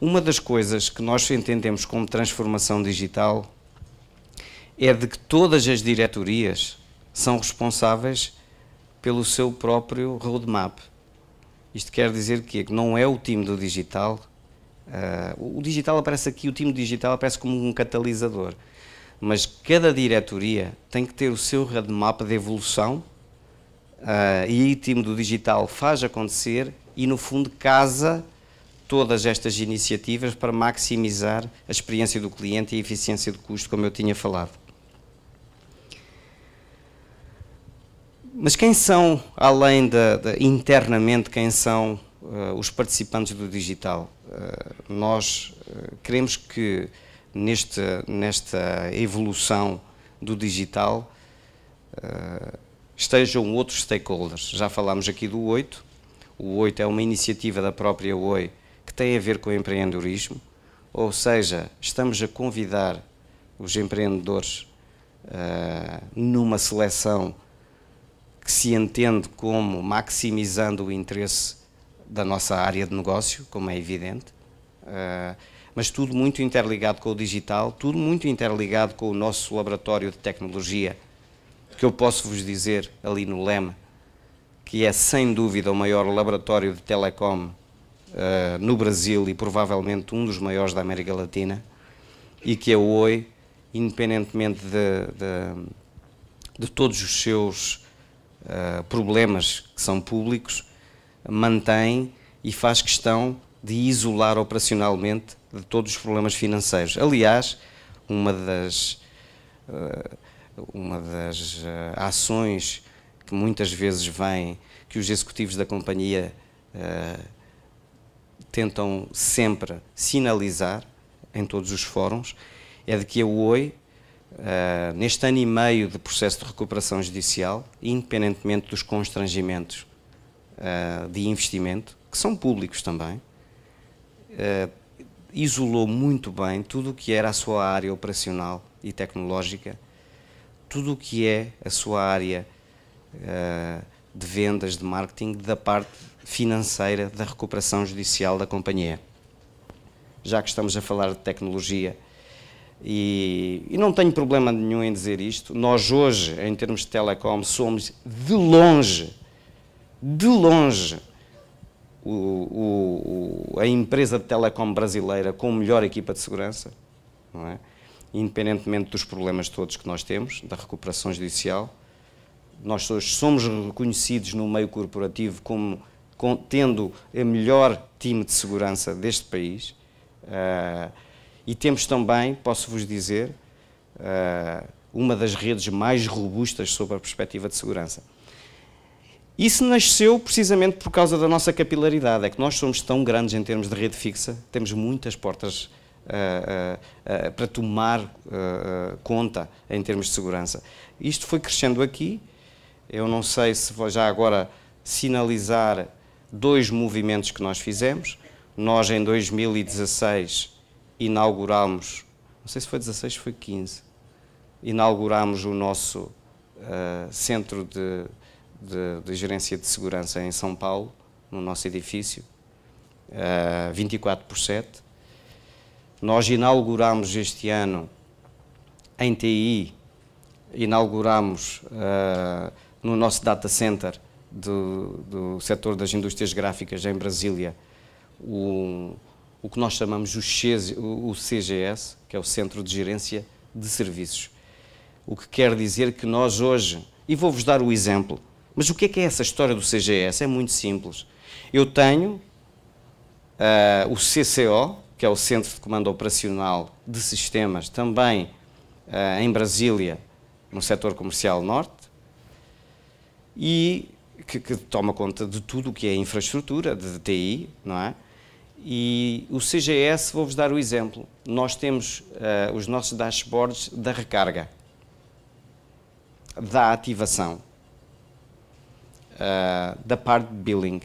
Uma das coisas que nós entendemos como transformação digital é de que todas as diretorias são responsáveis pelo seu próprio roadmap. Isto quer dizer que não é o time do digital. Uh, o digital aparece aqui, o time digital aparece como um catalisador. Mas cada diretoria tem que ter o seu roadmap de evolução uh, e o time do digital faz acontecer e, no fundo, casa todas estas iniciativas para maximizar a experiência do cliente e a eficiência de custo, como eu tinha falado. Mas quem são, além de, de internamente, quem são uh, os participantes do digital? Uh, nós uh, queremos que neste, nesta evolução do digital estejam outros stakeholders. Já falámos aqui do 8. O 8 é uma iniciativa da própria OI que tem a ver com o empreendedorismo, ou seja, estamos a convidar os empreendedores uh, numa seleção que se entende como maximizando o interesse da nossa área de negócio, como é evidente, uh, mas tudo muito interligado com o digital, tudo muito interligado com o nosso laboratório de tecnologia, que eu posso vos dizer ali no LEMA que é sem dúvida o maior laboratório de telecom uh, no Brasil e provavelmente um dos maiores da América Latina, e que a é Oi, independentemente de, de, de todos os seus uh, problemas que são públicos, mantém e faz questão de isolar operacionalmente de todos os problemas financeiros. Aliás, uma das, eh, uma das ações que muitas vezes vem, que os executivos da companhia tentam sempre sinalizar em todos os fóruns é de que a OI, uh, neste ano e meio de processo de recuperação judicial, independentemente dos constrangimentos uh, de investimento, que são públicos também, uh, isolou muito bem tudo o que era a sua área operacional e tecnológica, tudo o que é a sua área de vendas, de marketing, da parte financeira da recuperação judicial da companhia. Já que estamos a falar de tecnologia, e, e, não tenho problema nenhum em dizer isto, nós hoje, em termos de telecom, somos de longe, de longe, o, o, o, a empresa de telecom brasileira com melhor equipa de segurança, é? independentemente dos problemas todos que nós temos, da recuperação judicial nós hoje somos reconhecidos no meio corporativo como com, tendo a melhor time de segurança deste país. Uh, e temos também, posso-vos dizer, uh, uma das redes mais robustas sob a perspectiva de segurança. Isso nasceu precisamente por causa da nossa capilaridade, é que nós somos tão grandes em termos de rede fixa, temos muitas portas uh, para tomar conta em termos de segurança. Isto foi crescendo aqui, eu não sei se vou já agora sinalizar dois movimentos que nós fizemos. Nós, em 2016, inauguramos, não sei se foi 16, foi 15, inauguramos o nosso uh, centro de, de, de, gerência de segurança em São Paulo, no nosso edifício, uh, eh, 24 por 7. Nós inauguramos este ano, em TI, inauguramos... Uh, no nosso data center do, do setor das indústrias gráficas em Brasília o, o que nós chamamos o CGS, que é o Centro de Gerência de Serviços. O que quer dizer que nós hoje, e vou-vos dar o exemplo, mas o que é que é essa história do CGS? É muito simples. Eu tenho uh, o CCO, que é o Centro de Comando Operacional de Sistemas, também uh, em Brasília, no setor comercial norte e que, que, toma conta de tudo o que é infraestrutura, de TI, não é? E o CGS, vou-vos dar o exemplo, nós temos uh, os nossos dashboards da recarga, da ativação, uh, da parte de billing.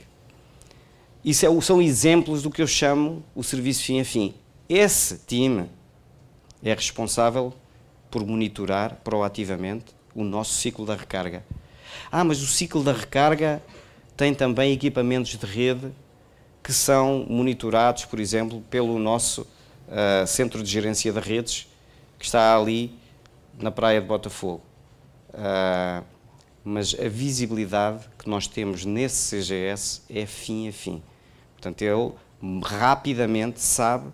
Isso é, são exemplos do que eu chamo o serviço fim a fim. Esse time é responsável por monitorar proativamente o nosso ciclo da recarga. Ah, mas o ciclo da recarga tem também equipamentos de rede que são monitorados, por exemplo, pelo nosso uh, Centro de Gerência de Redes, que está ali na Praia de Botafogo. Uh, mas a visibilidade que nós temos nesse CGS é fim a fim. Portanto, ele rapidamente sabe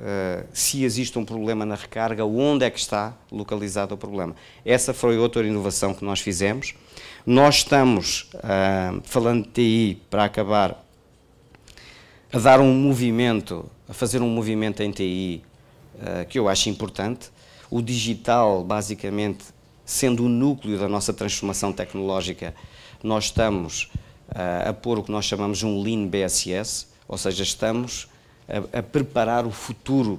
eh, se existe um problema na recarga, onde é que está localizado o problema. Essa foi outra inovação que nós fizemos. Nós estamos, uh, falando de TI, para acabar, a dar um movimento, a fazer um movimento em TI uh, eh, que eu acho importante. O digital, basicamente, sendo o núcleo da nossa transformação tecnológica, nós estamos a pôr o que nós chamamos de um Lean BSS, ou seja, estamos a, a preparar o futuro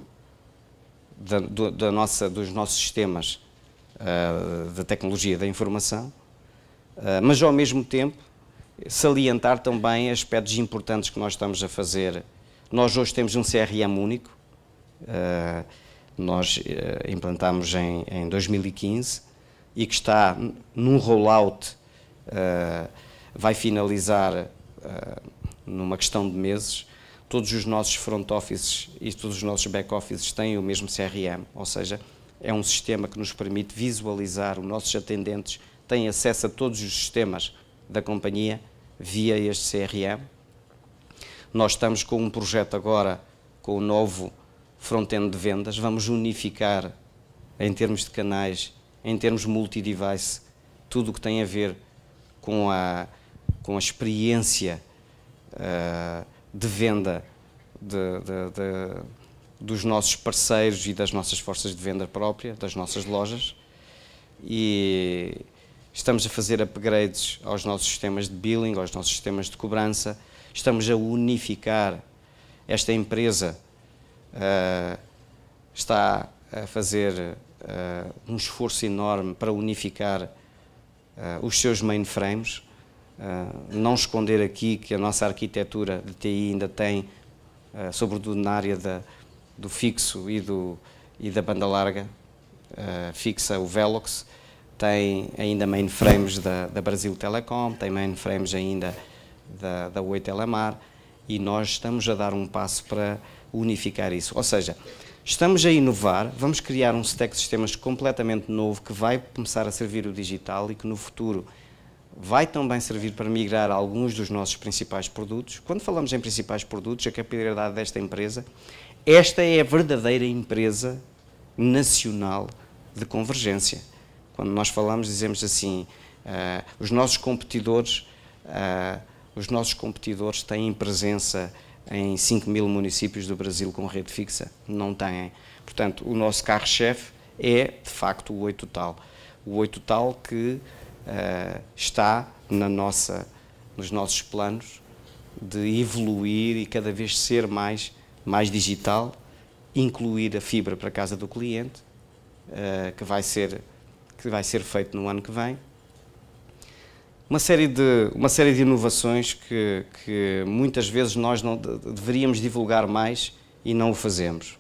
da, do, da nossa, dos nossos sistemas uh, ah, da tecnologia da informação, uh, mas ao mesmo tempo salientar também aspectos importantes que nós estamos a fazer. Nós hoje temos um CRM único, uh, nós implantámos em, em 2015 e que está num rollout, vai finalizar numa questão de meses, todos os nossos front offices e todos os nossos back offices têm o mesmo CRM, ou seja, é um sistema que nos permite visualizar os nossos atendentes, têm acesso a todos os sistemas da companhia via este CRM. Nós estamos com um projeto agora com o novo front-end de vendas, vamos unificar em termos de canais, em termos multi-device, tudo o que tem a ver com a, com a experiência uh, de venda de, de, de, dos nossos parceiros e das nossas forças de venda própria, das nossas lojas. E estamos a fazer upgrades aos nossos sistemas de billing, aos nossos sistemas de cobrança. Estamos a unificar esta empresa. Uh, está a fazer uh, um esforço enorme para unificar uh, os seus mainframes ah, não esconder aqui que a nossa arquitetura de TI ainda tem, ah, sobretudo na área da, do fixo e, do, e da banda larga, ah, fixa o Velox, tem ainda mainframes da, da Brasil Telecom, tem mainframes ainda da, da Oi Telemar e nós estamos a dar um passo para unificar isso. Ou seja, estamos a inovar, vamos criar um stack de sistemas completamente novo que vai começar a servir o digital e que no futuro vai também servir para migrar alguns dos nossos principais produtos. Quando falamos em principais produtos, a capilaridade desta empresa, esta é a verdadeira empresa nacional de convergência. Quando nós falamos, dizemos assim, uh, os nossos competidores, uh, os nossos competidores têm presença em 5 mil municípios do Brasil com rede fixa. Não têm. Portanto, o nosso carro-chefe é, de facto, o Oi Total. O Oi Total que uh, está na nossa, nos nossos planos de evoluir e cada vez ser mais, mais digital, incluir a fibra para a casa do cliente, uh, que, vai ser, que vai ser feito no ano que vem. Uma série de, uma série de inovações que, que muitas vezes nós não deveríamos divulgar mais e não o fazemos.